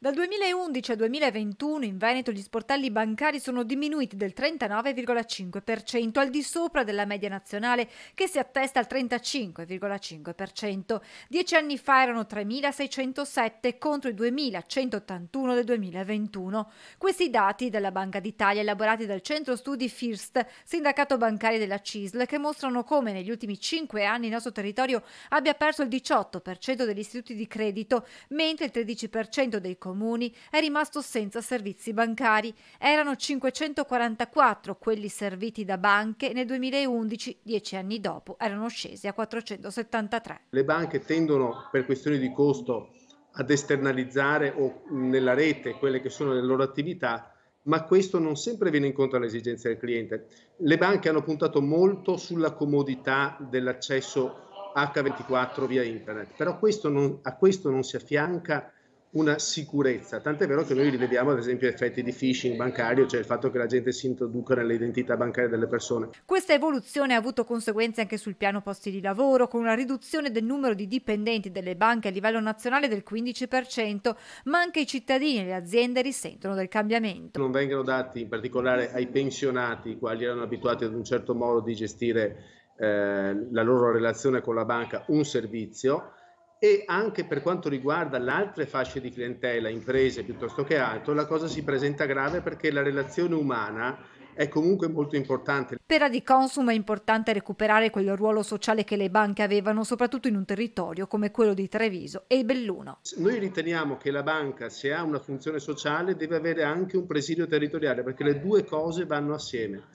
Dal 2011 al 2021 in Veneto gli sportelli bancari sono diminuiti del 39,5%, al di sopra della media nazionale che si attesta al 35,5%. Dieci anni fa erano 3.607 contro i 2.181 del 2021. Questi dati della Banca d'Italia elaborati dal Centro Studi FIRST, sindacato bancario della CISL, che mostrano come negli ultimi cinque anni il nostro territorio abbia perso il 18% degli istituti di credito, mentre il 13% dei comuni è rimasto senza servizi bancari. Erano 544 quelli serviti da banche nel 2011, dieci anni dopo erano scesi a 473. Le banche tendono per questioni di costo ad esternalizzare o nella rete quelle che sono le loro attività, ma questo non sempre viene incontro alle esigenze del cliente. Le banche hanno puntato molto sulla comodità dell'accesso H24 via internet, però questo non, a questo non si affianca una sicurezza, tant'è vero che noi rivediamo ad esempio effetti di phishing bancario, cioè il fatto che la gente si introduca nelle identità bancarie delle persone. Questa evoluzione ha avuto conseguenze anche sul piano posti di lavoro, con una riduzione del numero di dipendenti delle banche a livello nazionale del 15%, ma anche i cittadini e le aziende risentono del cambiamento. Non vengono dati in particolare ai pensionati, i quali erano abituati ad un certo modo di gestire eh, la loro relazione con la banca, un servizio e anche per quanto riguarda le altre fasce di clientela, imprese piuttosto che altro, la cosa si presenta grave perché la relazione umana è comunque molto importante. Per Adiconsum è importante recuperare quel ruolo sociale che le banche avevano, soprattutto in un territorio come quello di Treviso e Belluno. Noi riteniamo che la banca, se ha una funzione sociale, deve avere anche un presidio territoriale, perché le due cose vanno assieme.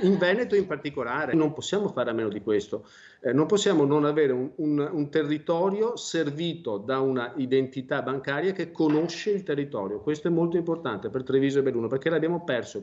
In Veneto in particolare non possiamo fare a meno di questo. Eh, non possiamo non avere un, un, un territorio servito da una identità bancaria che conosce il territorio. Questo è molto importante per Treviso e Belluno, perché l'abbiamo perso.